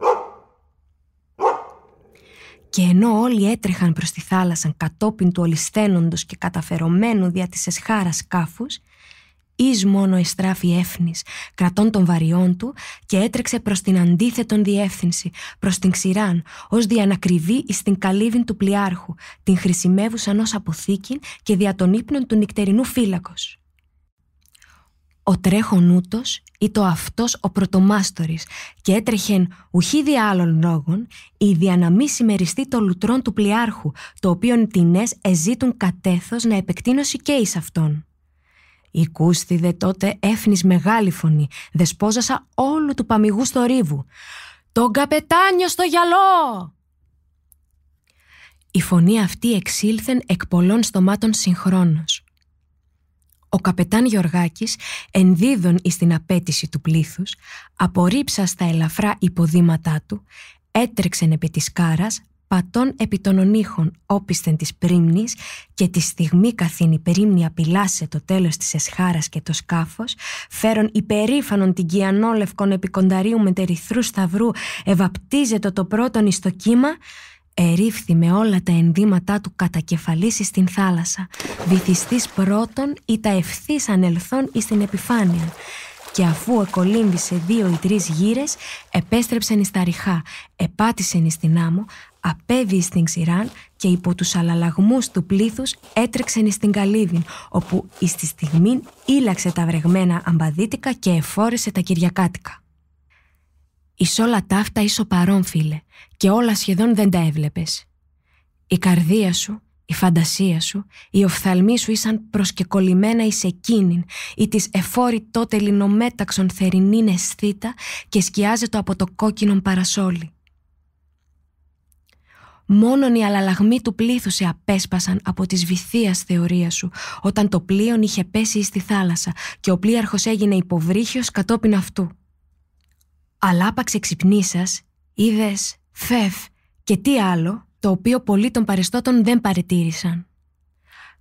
και ενώ όλοι έτρεχαν προς τη θάλασσα κατόπιν του ολισθένοντος και καταφερωμένου δια της εσχάρας σκάφους, εις μόνο εστράφη έφνης, κρατών των βαριών του και έτρεξε προς την αντίθετον διεύθυνση, προς την ξηράν, ως διανακριβή εις την καλύβην του πλοιάρχου, την χρησιμεύουσαν ως αποθήκην και δια των ύπνων του νυκτερινού φύλακος ο τρέχον ούτος ή το αυτός ο πρωτομάστορης και έτρεχεν ουχίδι άλλων λόγων η διανομή συμμεριστή των λουτρών του πλοιάρχου, το οποίον ουχιδι αλλων λογων η μη συμμεριστεί το λουτρων του πλοιαρχου κατέθος να επεκτείνωση και εις αυτόν. δε τότε έφνης μεγάλη φωνή, δεσπόζασα όλου του παμιγού στο ρυβου «Τον καπετάνιο στο γυαλό!» Η φωνή αυτή εξήλθεν εκ πολλών στομάτων συγχρόνως ο καπετάν Γιωργάκης, ενδίδων εις την απέτηση του πλήθους, απορρίψα στα ελαφρά υποδήματά του, έτρεξεν επί της κάρας, πατών επί των ονείχων όπισθεν της πρίμνης και τη στιγμή καθήν η περίμνη απειλάσε το τέλος της εσχάρας και το σκάφος, φέρον υπερήφανον την κιανόλευκον επικονταρίου τεριθρού σταυρού ευαπτίζεται το πρώτον εις το κύμα, Ερήφθη με όλα τα ενδύματά του κατακεφαλίσει στην θάλασσα, βυθιστής πρώτον ή τα ευθύς ανελθών εις την επιφάνεια. Και αφού εκολύμβησε δύο ή τρεις γύρες, επέστρεψεν εις τα ριχά, επάτησεν εις την άμμο, απέβη εις την ξηράν και υπό τους αλαλαγμούς του πλήθους έτρεξεν εις την καλύβη, όπου εις τη στιγμή ήλαξε τα βρεγμένα αμπαδίτικα και εφόρησε τα κυριακάτικα. Η όλα ταύτα είσαι παρόν φίλε και όλα σχεδόν δεν τα έβλεπες. Η καρδία σου, η φαντασία σου, η οφθαλμή σου ήσαν προσκεκολλημένα εις εκείνην ή της εφόρη τότε λινομέταξον θερινήν αισθήτα και σκιάζεται από το κόκκινον παρασόλι. Μόνον οι αλλαλαγμοί του πλήθους σε απέσπασαν από της βυθίας θεωρίας σου, όταν το πλοίον είχε πέσει στη θάλασσα και ο πλοίαρχος έγινε υποβρύχιος κατόπιν αυτού. Αλλά άπαξ εξυπνήσας, είδες φεφ και τι άλλο, το οποίο πολλοί των παρεστώτων δεν παρετήρησαν.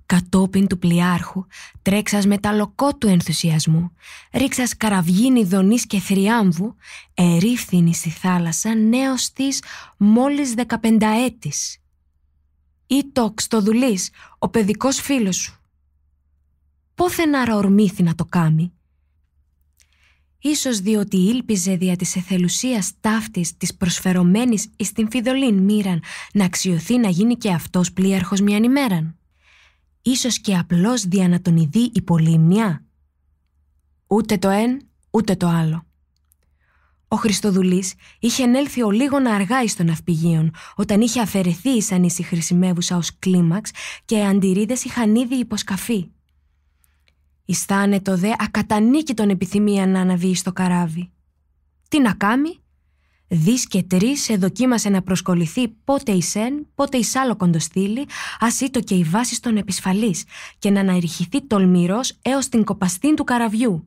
Κατόπιν του πλοιάρχου, τρέξας με τα λοκό του ενθουσιασμού, Ρίξας καραυγίνη δονής και θριάμβου, ερήφθηνη στη θάλασσα νέος της μόλις δεκαπενταέτης. Ή το ξτοδουλής, ο παιδικός φίλος σου. Πόθεν να να το κάνει, ίσως διότι ήλπιζε δια της εθελουσίας ταύτης της προσφερωμένης εις την φιδωλήν μοίραν να αξιωθεί να γίνει και αυτός πλοίαρχος μιαν ημέραν. Ίσως και απλώς δια να τον η πολύμνια. Ούτε το εν, ούτε το άλλο. Ο Χριστοδουλής είχε ενέλθει να αργά εις των αυπηγείων, όταν είχε αφαιρεθεί η σαν χρησιμεύουσα ως κλίμαξ και οι είχαν ήδη υποσκαφεί το δε ακατανίκητον επιθυμία να αναβεί στο καράβι. Τι να κάνει, δεις και εδοκίμασε να προσκοληθεί πότε η σεν, πότε η σάλο κοντοστήλη, α ασύτο και η βάση των επισφαλής και να αναρριχηθεί τολμηρός έως την κοπαστήν του καραβιού.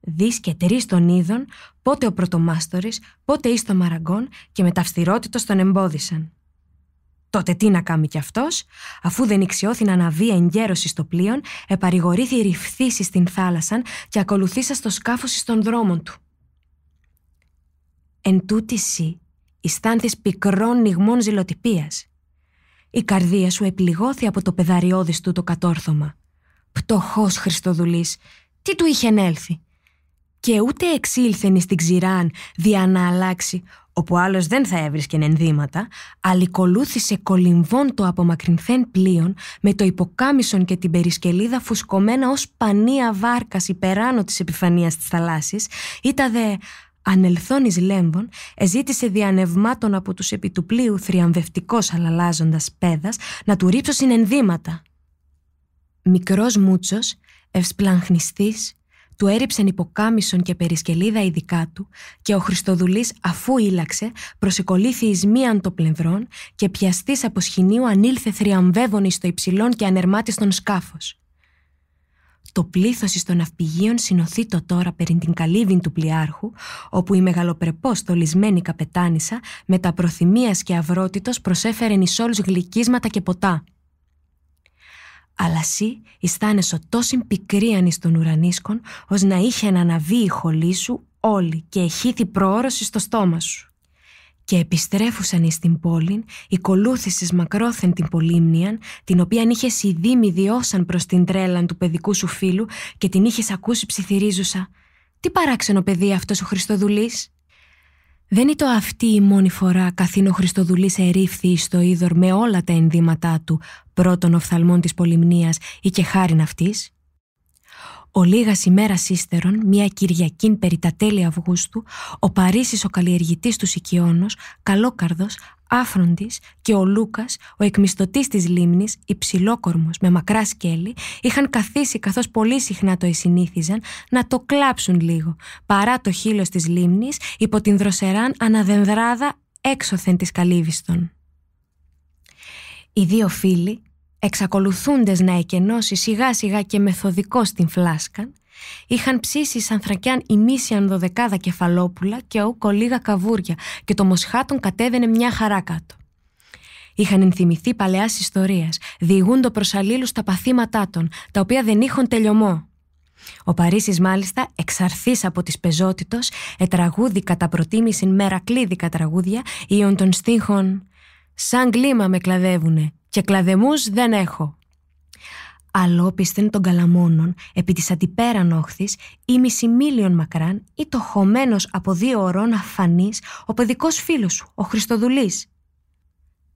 Δεις και τρεις τον είδων, πότε ο πρωτομάστορης, πότε εις το μαραγκόν και με ταυστηρότητο τον εμπόδισαν. Τότε τι να κάνει κι αυτός, αφού δεν να αναβεί εγκαίρωση στο πλοίο, επαρηγορήθη ρηφθήσει στην θάλασσαν και ακολουθήσα στο σκάφος στον δρόμων του. Εν τούτης σύ, ιστάνθης πικρών νυγμών ζηλοτυπίας. Η καρδία σου επληγώθη από το πεδαριώδης του το κατόρθωμα. Πτωχός Χριστοδουλής, τι του είχε έλθει. Και ούτε εξήλθενη στην ξηράν δια να αλλάξει, όπου άλλος δεν θα έβρισκε ενδύματα, αλικολούθησε κολυμβών το απομακρυνθέν πλοίον με το υποκάμισον και την περισκελίδα φουσκωμένα ως πανία βάρκας υπεράνω της επιφανίας της θαλάσσης, ήταν δε εις λέμβων, εζήτησε διανευμάτων από τους επί του πλοίου θριαμβευτικός αλαλάζοντας πέδας να του ρίψω συνενδύματα. Μικρός Μούτσος, ευσπλανχνιστής, του έριψαν υποκάμισον και περισκελίδα ειδικά του και ο Χριστοδουλής αφού ήλαξε προσεκολήθη εις μίαν το πλευρόν και πιαστής από σχοινίου ανήλθε θριαμβεύων το υψηλόν και ανερμάτιστον σκάφος. Το πλήθος των ναυπηγείων συνοθεί το τώρα περί την καλύβην του πλοιάρχου, όπου η μεγαλοπρεπό στολισμένη καπετάνισσα με τα προθυμίας και αυρότητος προσέφερε όλους γλυκίσματα και ποτά αλλά σύ αισθάνεσαι τόσο πικρίαν εις των ουρανίσκων, ως να είχε αναβεί η χολή σου όλη και εχήθη προόρωση στο στόμα σου. Και επιστρέφουσαν εις την πόλην, οι μακρόθεν την πολύμνιαν, την οποία είχες ήδη μηδιώσαν προς την τρέλαν του παιδικού σου φίλου και την είχες ακούσει ψιθυρίζουσα. «Τι παράξενο παιδί αυτός ο Χριστοδουλής» Δεν είναι το αυτή η μόνη φορά καθήν ο Χριστοδουλής ερήφθη εις είδωρ με όλα τα ενδύματά του πρώτων οφθαλμών της πολυμνίας ή και χάριν αυτής. Ο λίγας ημέρας ύστερον, μια Κυριακήν περί τα τέλη Αυγούστου, ο Παρίσις ο καλλιεργητής του Σικιώνος, καλόκαρδος, άφροντης και ο Λούκας, ο εκμισθωτής της λίμνης, υψηλόκορμος με μακρά σκέλη, είχαν καθίσει καθώς πολύ συχνά το εσυνήθιζαν να το κλάψουν λίγο, παρά το χείλος της λίμνης υπό την δροσεράν αναδενδράδα έξωθεν της καλύβιστον. Οι δύο φίλοι, εξακολουθούντες να εκενώσει σιγά σιγά και μεθοδικό την φλάσκαν, Είχαν ψήσει σαν θρακιάν ημίσιαν δωδεκάδα κεφαλόπουλα και ο κολίγα καβούρια και το μοσχάτον κατέβαινε μια χαρά κάτω. Είχαν ενθυμηθεί παλαιάς ιστορία, διηγούν το προσαλλήλου στα παθήματά των, τα οποία δεν είχαν τελειωμό. Ο Παρίσις, μάλιστα, εξαρθεί από της πεζότητος, ετραγούδι κατά προτίμηση μερακλίδικα τραγούδια ίον των στίχων. Σαν κλίμα με κλαδεύουνε, και κλαδεμούς δεν έχω αλόπισθεν των καλαμόνων επί της αντιπέραν όχθης ή μισή μίλιον μακράν ή χωμένος από δύο ωρών αφανής ο παιδικός φίλος σου, ο Χριστοδουλής.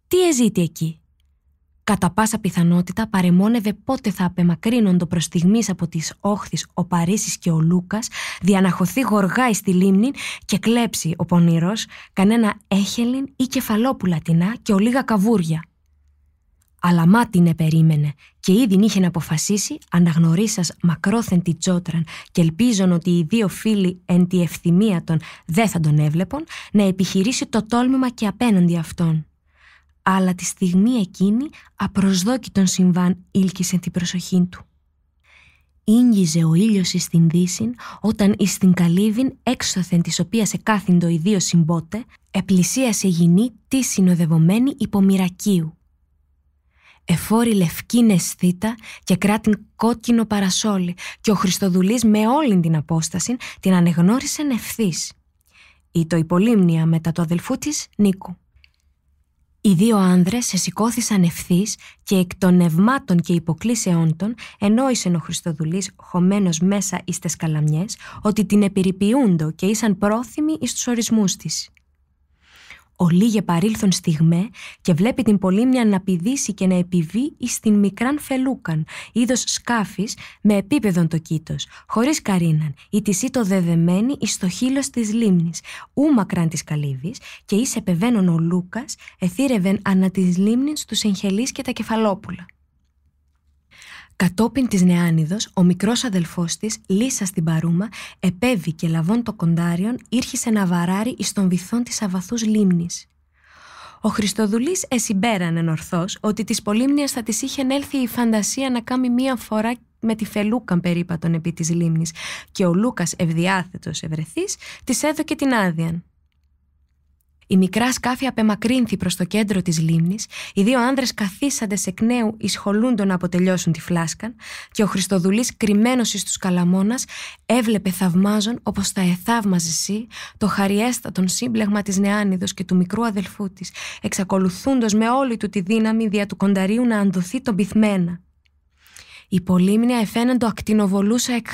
Τι εζήτη εκεί. Κατά πάσα πιθανότητα παρεμόνευε πότε θα απεμακρύνοντο το στιγμής από τις όχθης ο Παρίσις και ο Λούκας, διαναχωθεί γοργά στη λίμνη και κλέψει ο πονήρος κανένα έχελιν ή κεφαλόπουλα τεινά και ολίγα καβούρια αλλά μα την ναι και ήδη είχε αποφασίσει αναγνωρίσας μακρόθεν τη Τζότραν και ελπίζον ότι οι δύο φίλοι εν τη ευθυμία των δεν θα τον έβλεπον να επιχειρήσει το τόλμημα και απέναντι αυτόν. Αλλά τη στιγμή εκείνη απροσδόκητον συμβάν ήλκησε την προσοχή του. Ήγγιζε ο ήλιος εις την δύσην, όταν εις την καλύβιν έξωθεν της οποίας εκάθυντο οι δύο συμπότε, επλησίασε γινή τη συνοδευομένη υπομοιρακίου εφόρη λευκή νεσθήτα και κράτην κόκκινο παρασόλι και ο Χριστοδουλής με όλη την απόσταση την ανεγνώρισε ευθύς. Ή το υπολίμνια μετά το αδελφού της Νίκου. Οι δύο άνδρες σε σηκώθησαν ευθύς και εκ των νευμάτων και υποκλήσεών των ενόησε ο Χριστοδουλής χωμένος μέσα εις τες ότι την επιρρυπιούντο και ήσαν πρόθυμοι εις τους ορισμούς ο Λίγε παρήλθον στιγμέ και βλέπει την Πολύμνια να πηδήσει και να επιβεί εις την μικράν φελούκαν, είδος σκάφης με επίπεδον το κήτος, χωρίς καρίναν, η τυσή το δεδεμένη εις το χείλος της λίμνης, ου μακράν της καλύβης και εις επεβαίνον ο Λούκας, εθύρευεν ανά της λίμνης τους εγχελείς και τα κεφαλόπουλα. Κατόπιν της Νεάνιδος, ο μικρός αδελφός της, Λύσα στην Παρούμα, επέβη και λαβών το κοντάριον, ήρχισε να βαράρει εις τον βυθών της αβαθούς λίμνης. Ο Χριστοδουλής εσυμπέρανε ορθώς ότι της πολύμνιας θα της είχε έλθει η φαντασία να κάνει μία φορά με τη φελούκαν περίπατον επί της λίμνης και ο Λούκας ευδιάθετος ευρεθής της έδωκε την άδεια. Η μικρά σκάφη απεμακρύνθη προς το κέντρο της λίμνης, οι δύο άνδρες καθίσαντες εκ νέου ισχολούντο να αποτελειώσουν τη φλάσκα, και ο Χριστοδουλής, κρυμμένος τους καλαμόνα, έβλεπε θαυμάζον όπως θα εθαύμαζε εσύ το χαριέστατον σύμπλεγμα της νεάνιδος και του μικρού αδελφού της, εξακολουθούντος με όλη του τη δύναμη δια του κονταρίου να ανδοθεί τον πυθμένα. Η πολύμνια εφαίναν ακτινοβολούσα εκ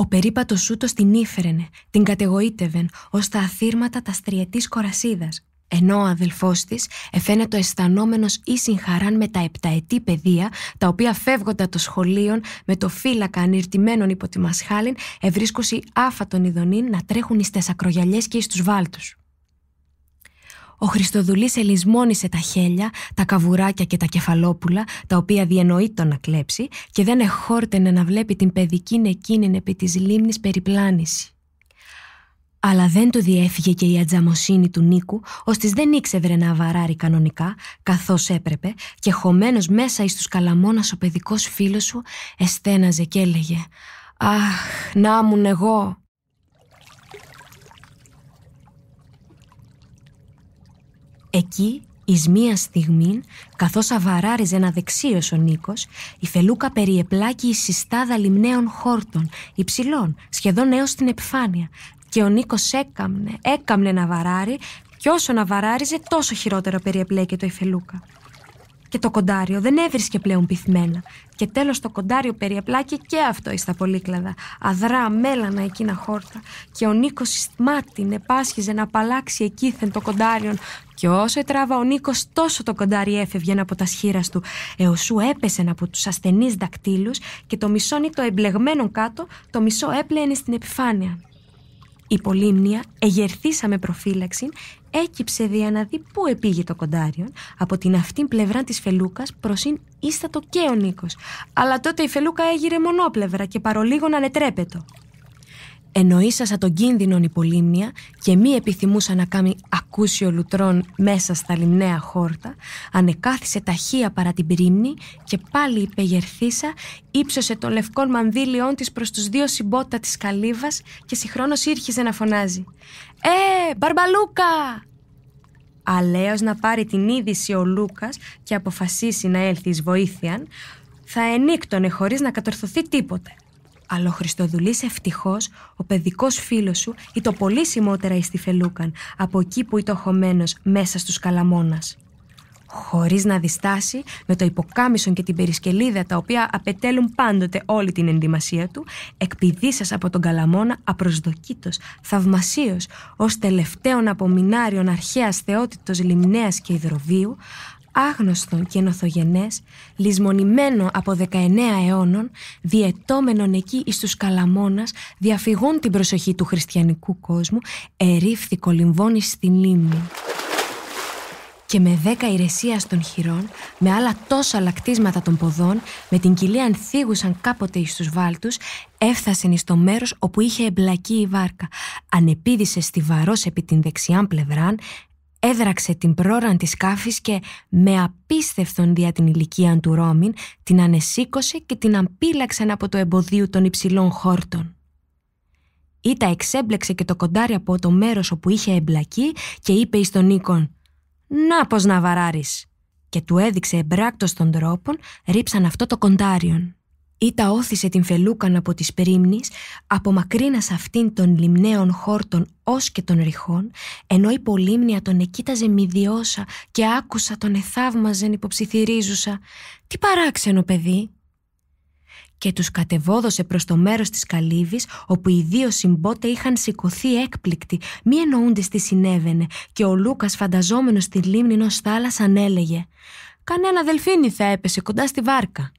ο περίπατος σούτος την ήφερενε, την κατεγοήτευεν, ως τα αθύρματα τας στριετή κορασίδας. Ενώ ο αδελφός της το αισθανόμενος ή συγχαράν με τα επταετή παιδεία, τα οποία φεύγοντα το σχολείο με το φύλακα ανηρτημένων υπό τη Μασχάλην ευρίσκουσε άφα ειδονήν να τρέχουν εις ακρογιαλιές και εις τους βάλτους. Ο Χριστοδουλής ελισμόνησε τα χέλια, τα καβουράκια και τα κεφαλόπουλα, τα οποία διενοεί το να κλέψει και δεν εχόρτενε να βλέπει την παιδική εκείνη επί της λίμνης περιπλάνηση. Αλλά δεν του διέφυγε και η ατζαμοσύνη του Νίκου, ώστις δεν ήξευρε να αβαράρει κανονικά, καθώς έπρεπε, και χωμένος μέσα εις τους καλαμόνας ο παιδικός φίλος σου, εστέναζε και έλεγε «Αχ, να ήμουν εγώ!» Εκεί, εις μία στιγμή, καθώς αβαράριζε ένα δεξίος ο Νίκος, η φελούκα περιεπλάκει η συστάδα λιμναίων χόρτων, υψηλών, σχεδόν έως την επιφάνεια. Και ο Νίκος έκαμνε, έκαμνε να βαράρει, και όσο να βαράριζε τόσο χειρότερο περιεπλέκεται η φελούκα και το κοντάριο δεν έβρισκε πλέον πυθμένα. Και τέλος το κοντάριο περιεπλάκη και αυτό εις τα πολύκλαδα. Αδρά, μέλανα εκείνα χόρτα. Και ο Νίκος μάτιν επάσχιζε να απαλλάξει εκείθεν το κοντάριον. Και όσο ετράβα ο Νίκος, τόσο το κοντάρι έφευγε από τα σχήρας του. Εωσού έπεσε από τους ασθενείς δακτύλους και το μισό το εμπλεγμένο κάτω, το μισό έπλαινε στην επιφάνεια. Η πολύμνια εγερθήσαμε προφύλαξη, έκυψε δια να δει πού επήγε το κοντάριον από την αυτήν πλευρά της Φελούκας προσήν ίστατο και ο Νίκος. Αλλά τότε η Φελούκα έγειρε μονόπλευρα και παρολίγο να ανετρέπετο εννοήσασα τον κίνδυνον υπολύμνια και μη επιθυμούσα να κάνει ακούσιο λουτρών μέσα στα λιμναία χόρτα, ανεκάθισε ταχεία παρά την πρίμνη και πάλι υπεγερθήσα, ύψωσε των λευκών μανδύλιών της προς τους δύο συμπότα της καλύβας και συγχρόνως ήρχιζε να φωνάζει «Ε, Μπαρμπαλούκα!» Αλέως να πάρει την είδηση ο Λούκας και αποφασίσει να έλθει εις βοήθειαν, θα ενίκτωνε χωρίς να κατορθωθεί τίποτε. Αλλά ο Χριστοδουλής ευτυχώς, ο παιδικός φίλος σου, ή το πολύ σημότερα ει τη Φελούκαν, από εκεί που ήταν χωμένος μέσα στους καλαμόνα. Χωρίς να διστάσει, με το υποκάμισον και την περισκελίδα τα οποία απαιτέλουν πάντοτε όλη την ενδυμασία του, σας από τον καλαμόνα απροσδοκήτως, θαυμασίως, ως τελευταίων απομεινάριον αρχαίας θεότητος λιμνέας και υδροβίου, άγνωστο και νοθογενές, λησμονημένο από 19 αιώνων, διαιτώμενον εκεί εις τους καλαμόνας, διαφυγούν την προσοχή του χριστιανικού κόσμου, ερήφθη κολυμβώνει στη λίμνη. Και με δέκα ηρεσία των χειρών, με άλλα τόσα λακτίσματα των ποδών, με την κοιλία ανθίγουσαν κάποτε εις τους βάλτους, έφθασεν εις το μέρος όπου είχε εμπλακεί η βάρκα. Ανεπίδησε στη βαρός επί την δεξιά πλευράν, έδραξε την πρόραν της σκάφης και με απίστευτον δια την ηλικία του Ρώμην την ανεσήκωσε και την αμπύλαξαν από το εμποδίο των υψηλών χόρτων. Ήτα εξέμπλεξε και το κοντάρι από το μέρος όπου είχε εμπλακεί και είπε εις τον Νίκον «Να πως να βαράρεις» και του έδειξε εμπράκτος των τρόπων ρίψαν αυτό το κοντάριον τα όθησε την φελούκαν από τις περίμνης, απομακρύνας αυτήν των λιμναίων χόρτων ως και των ρηχών, ενώ η πολύμνια τον εκείταζε μηδιώσα και άκουσα τον εθαύμαζεν υποψιθυρίζουσα. «Τι παράξενο παιδί!» και τους κατεβόδωσε προς το μέρος της καλύβης όπου οι δύο συμπότε είχαν σηκωθεί έκπληκτοι, μη εννοούνται τι συνέβαινε και ο Λούκας φανταζόμενος τη λίμνη ενός θάλασσα, έλεγε «Κανένα δελφίνι θα έπεσε κοντά στη βάρκα».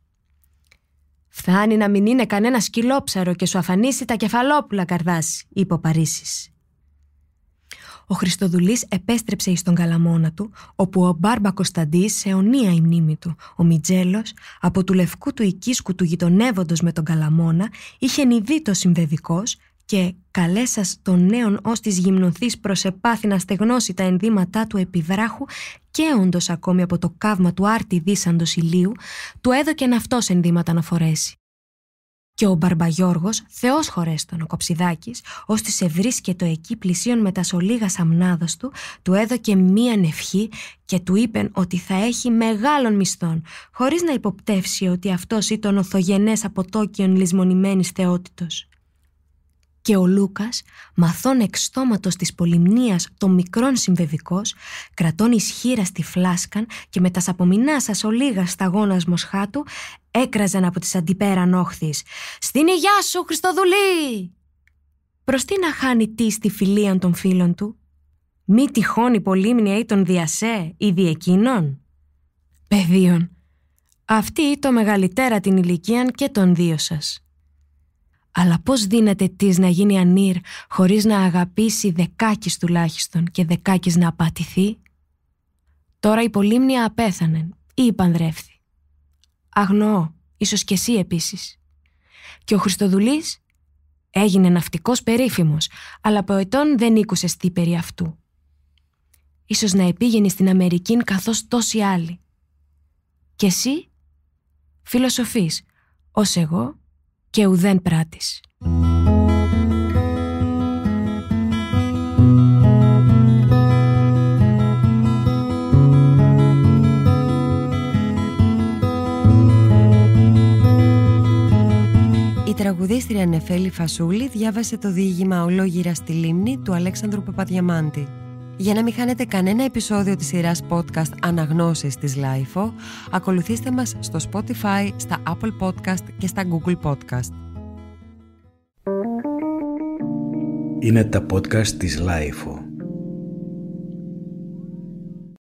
Φτάνει να μην είναι κανένα σκυλόψαρο και σου αφανίσει τα κεφαλόπουλα, καρδάση, είπε ο Παρίσις. Ο Χριστοδουλής επέστρεψε εις τον καλαμόνα του, όπου ο Μπάρμπα Κωνσταντής σε αιωνία η μνήμη του, ο Μιτζέλος, από του λευκού του οικίσκου του γειτονεύοντος με τον καλαμόνα, είχε νιδεί το συμβεβικός, και καλέσας τον νέον, ως της γυμνοθής προς επάθη να στεγνώσει τα ενδύματά του επιβράχου και όντως ακόμη από το καύμα του άρτη δίσαντος ηλίου, του έδωκε αυτός ενδύματα να φορέσει. Και ο Μπαρμπαγιώργος, θεός χωρέστον ο Κοψιδάκης, ως της ευρίσκετο εκεί πλησίον με τα σολίγας αμνάδος του, του έδωκε μία ευχή και του είπεν ότι θα έχει μεγάλων μισθών, χωρίς να υποπτεύσει ότι αυτός ήταν από τόκιον λησμονημένης θεότητος και ο Λούκας, μαθών στόματος της πολυμνίας των μικρόν συμβεβικός, κρατών ισχύρα στη φλάσκαν και με τα σαπομινά σας ολίγα σταγόνας μοσχάτου, έκραζαν από τις αντιπέραν όχθης «Στην υγειά σου, Χριστοδουλή!» Προς τι να χάνει τι στη φιλία των φίλων του, μη τυχόν η πολύμνια ή τον διασέ ή διεκείνον. Παιδίων, αυτή το μεγαλυτέρα την ηλικίαν και των δύο σας. Αλλά πώς δίνεται της να γίνει ανήρ χωρίς να αγαπήσει δεκάκης τουλάχιστον και δεκάκης να απατηθεί. Τώρα η πολύμνια απέθανε ή υπανδρεύθη. Αγνοώ, ίσως και εσύ επίσης. Και ο Χριστοδουλής έγινε ναυτικός περίφημος, αλλά ετών δεν ήκουσε τι περί αυτού. Ίσως να επήγαινε στην Αμερική καθώς τόσοι άλλοι. Και εσύ φιλοσοφής, ως εγώ και ουδέν πράτης. Η τραγουδίστρια Νεφέλη Φασούλη διάβασε το διήγημα «Ολόγυρα στη λίμνη» του Αλέξανδρου Παπαδιαμάντη. Για να μην χάνετε κανένα επεισόδιο της σειράς podcast Αναγνώσεις της Lifeo, ακολουθήστε μας στο Spotify, στα Apple Podcast και στα Google Podcast. Είναι τα podcast της Lifeo.